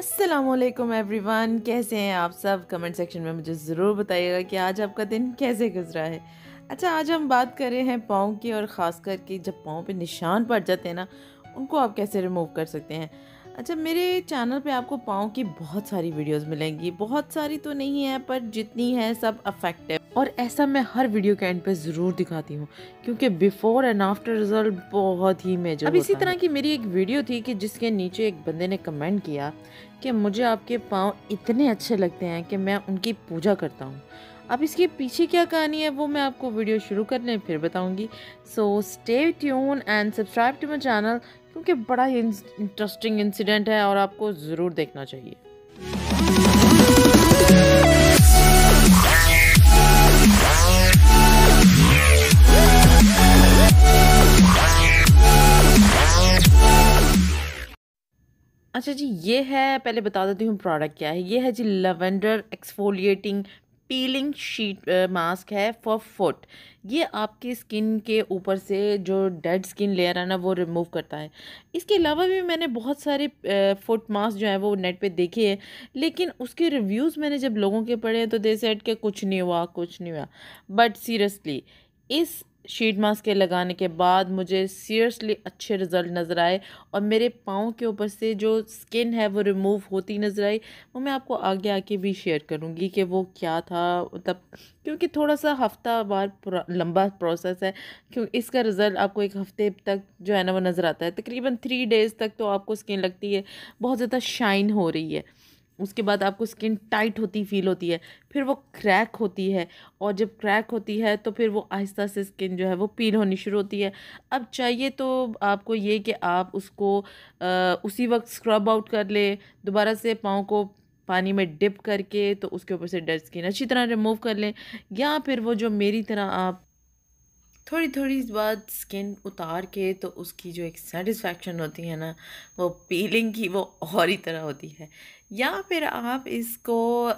Aslam everyone कैसे हैं आप सब कमेंट सेक्शन में मुझे ज़रूर बताइएगा कि आज आपका दिन कैसे गुजरा है अच्छा आज हम बात कर रहे हैं पाँव की और ख़ास करके जब पाँव पे निशान पड़ जाते हैं ना उनको आप कैसे रिमूव कर सकते हैं अच्छा मेरे चैनल पे आपको पाँव की बहुत सारी वीडियोस मिलेंगी बहुत सारी तो नहीं है पर जितनी है सब अफेक्टिव और ऐसा मैं हर वीडियो के एंड पे ज़रूर दिखाती हूँ क्योंकि बिफोर एंड आफ्टर रिजल्ट बहुत ही मेजर अब इसी तरह की मेरी एक वीडियो थी कि जिसके नीचे एक बंदे ने कमेंट किया कि मुझे आपके पाँव इतने अच्छे लगते हैं कि मैं उनकी पूजा करता हूँ अब इसके पीछे क्या कहानी है वो मैं आपको वीडियो शुरू करने फिर बताऊँगी so stay tune and subscribe to my channel क्योंकि बड़ा ही इंटरेस्टिंग इंसिडेंट है और आपको ज़रूर देखना चाहिए अच्छा जी ये है पहले बता देती हूँ प्रोडक्ट क्या है ये है जी lavender exfoliating peeling sheet mask है फॉर फुट ये आपकी स्किन के ऊपर से जो डेड स्किन लेयर है ना वो रिमूव करता है इसके अलावा भी मैंने बहुत सारे फुट मास्क जो है वो नेट पे देखे हैं लेकिन उसके रिव्यूज़ मैंने जब लोगों के पढ़े हैं तो दे सेट के कुछ नहीं हुआ कुछ नहीं हुआ बट सीरियसली इस शीट मास्क के लगाने के बाद मुझे सीरियसली अच्छे रिज़ल्ट नज़र आए और मेरे पाँव के ऊपर से जो स्किन है वो रिमूव होती नज़र आई वो मैं आपको आगे आके भी शेयर करूँगी कि वो क्या था मतलब क्योंकि थोड़ा सा हफ्ता बार लंबा प्रोसेस है क्योंकि इसका रिज़ल्ट आपको एक हफ़्ते तक जो है ना वो नज़र आता है तकरीबन थ्री डेज़ तक तो आपको स्किन लगती है बहुत ज़्यादा शाइन हो रही है उसके बाद आपको स्किन टाइट होती फील होती है फिर वो क्रैक होती है और जब क्रैक होती है तो फिर वो आहिस्ता से स्किन जो है वो पील होनी शुरू होती है अब चाहिए तो आपको ये कि आप उसको आ, उसी वक्त स्क्रब आउट कर ले दोबारा से पाँव को पानी में डिप करके तो उसके ऊपर से डेड स्किन अच्छी तरह रिमूव कर लें या फिर वो जो मेरी तरह आप थोड़ी थोड़ी बाद स्किन उतार के तो उसकी जो एक सेटिस्फेक्शन होती है ना वो पीलिंग की वो और ही तरह होती है या फिर आप इसको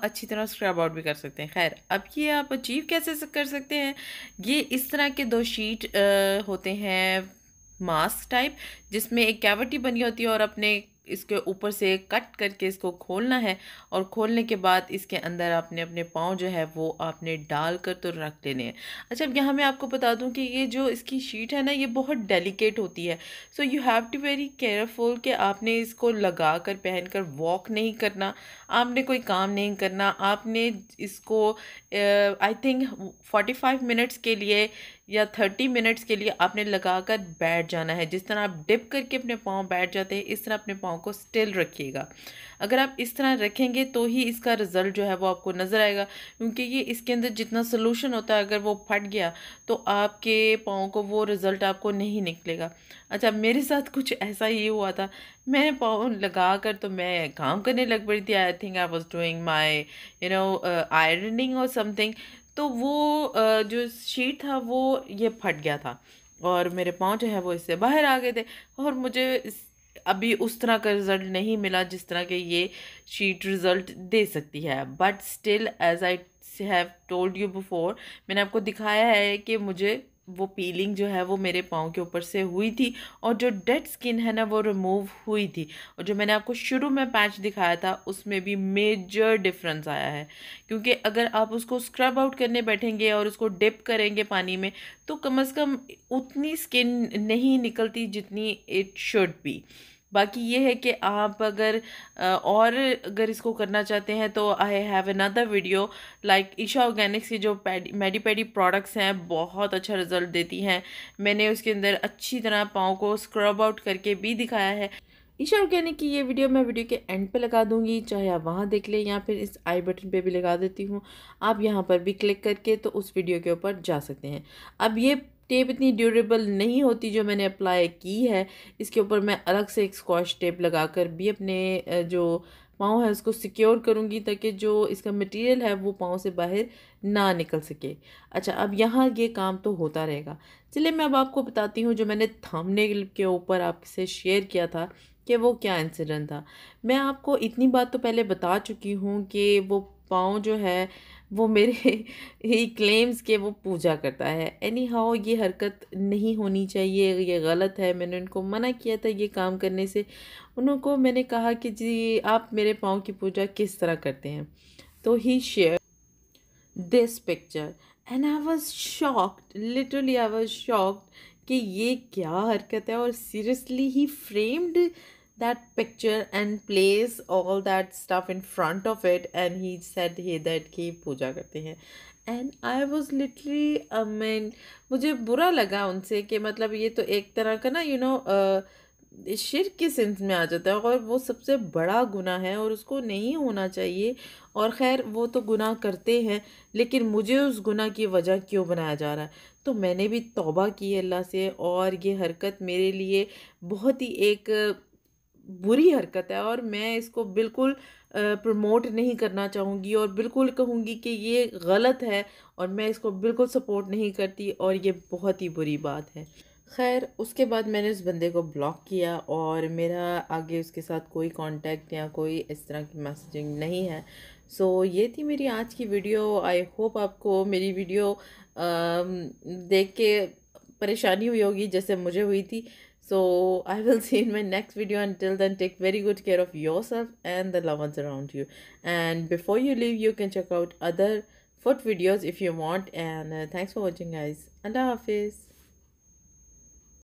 अच्छी तरह स्क्रब आउट भी कर सकते हैं खैर अब ये आप अचीव कैसे कर सकते हैं ये इस तरह के दो शीट आ, होते हैं मास्क टाइप जिसमें एक कैविटी बनी होती है और अपने इसके ऊपर से कट करके इसको खोलना है और खोलने के बाद इसके अंदर आपने अपने पाँव जो है वो आपने डाल कर तो रख लेने हैं अच्छा अब यहाँ मैं आपको बता दूँ कि ये जो इसकी शीट है ना ये बहुत डेलिकेट होती है so you have to very careful कि आपने इसको लगा कर पहन कर वॉक नहीं करना आपने कोई काम नहीं करना आपने इसको I think forty five minutes के लिए या थर्टी मिनट्स के लिए आपने लगा कर बैठ जाना है जिस तरह आप डिप करके अपने पाँव बैठ जाते हैं इस तरह अपने पाँव को स्टिल रखिएगा अगर आप इस तरह रखेंगे तो ही इसका रिज़ल्ट जो है वो आपको नज़र आएगा क्योंकि ये इसके अंदर जितना सोलूशन होता है अगर वो फट गया तो आपके पाँव को वो रिज़ल्ट आपको नहीं निकलेगा अच्छा मेरे साथ कुछ ऐसा ही हुआ था मैं पाँव लगा कर तो मैं काम करने लग पड़ी थी I think I was doing my you know ironing और समथिंग तो वो uh, जो शीट था वो ये फट गया था और मेरे पाँव जो है वो इससे बाहर आ गए थे और मुझे इस अभी उस तरह का रिज़ल्ट नहीं मिला जिस तरह के ये शीट रिज़ल्ट दे सकती है but still as I have told you before मैंने आपको दिखाया है कि मुझे वो पीलिंग जो है वो मेरे पाँव के ऊपर से हुई थी और जो डेड स्किन है ना वो रिमूव हुई थी और जो मैंने आपको शुरू में पैच दिखाया था उसमें भी मेजर डिफरेंस आया है क्योंकि अगर आप उसको स्क्रब आउट करने बैठेंगे और उसको डिप करेंगे पानी में तो कम अज़ कम उतनी स्किन नहीं निकलती जितनी इट शुड बी बाकी ये है कि आप अगर और अगर इसको करना चाहते हैं तो I have another video like Isha organics की जो पैडी मेडी पैडी प्रोडक्ट्स हैं बहुत अच्छा रिजल्ट देती हैं मैंने उसके अंदर अच्छी तरह पाँव को स्क्रब आउट करके भी दिखाया है ईशा ऑर्गेनिक की ये वीडियो मैं वीडियो के एंड पे लगा दूंगी चाहे आप वहाँ देख लें या फिर इस आई बटन पे भी लगा देती हूँ आप यहाँ पर भी क्लिक करके तो उस वीडियो के ऊपर जा सकते हैं अब ये टेप इतनी ड्यूरेबल नहीं होती जो मैंने अप्लाई की है इसके ऊपर मैं अलग से एक स्कॉच टेप लगा कर भी अपने जो पाँव है उसको सिक्योर करूँगी ताकि जो इसका मटेरियल है वो पाँव से बाहर ना निकल सके अच्छा अब यहाँ ये काम तो होता रहेगा चलिए मैं अब आपको बताती हूँ जो मैंने थामने के ऊपर आपसे शेयर किया था कि वो क्या इंसिडेंट था मैं आपको इतनी बात तो पहले बता चुकी हूँ कि वो पाँव जो है वो मेरे ही क्लेम्स के वो पूजा करता है एनी हाउ ये हरकत नहीं होनी चाहिए ये गलत है मैंने उनको मना किया था ये काम करने से उनको मैंने कहा कि जी आप मेरे पाँव की पूजा किस तरह करते हैं तो he share this picture and I was shocked literally I was shocked कि ये क्या हरकत है और seriously he framed that picture and place all that stuff in front of it and he said he that ki puja karte hain and i was literally i mean mujhe bura laga unse मतलब matlab ye to ek tarah ka na you know, uh, शिर के sense में आ जाता है और वो सबसे बड़ा गुनाह है और उसको नहीं होना चाहिए और खैर वो तो गुनाह करते हैं लेकिन मुझे उस गुनाह की वजह क्यों बनाया जा रहा है तो मैंने भी तौबा की है अल्लाह से और ये हरकत मेरे लिए बहुत ही एक बुरी हरकत है और मैं इसको बिल्कुल प्रमोट नहीं करना चाहूँगी और बिल्कुल कहूँगी कि ये गलत है और मैं इसको बिल्कुल सपोर्ट नहीं करती और ये बहुत ही बुरी बात है खैर उसके बाद मैंने उस बंदे को ब्लॉक किया और मेरा आगे उसके साथ कोई कांटेक्ट या कोई इस तरह की मैसेजिंग नहीं है सो so, ये थी मेरी आज की वीडियो आई होप आपको मेरी वीडियो आ, देख के परेशानी हुई होगी जैसे मुझे हुई थी So I will see in my next video. Until then, take very good care of yourself and the loved ones around you. And before you leave, you can check out other food videos if you want. And uh, thanks for watching guys. Allah office.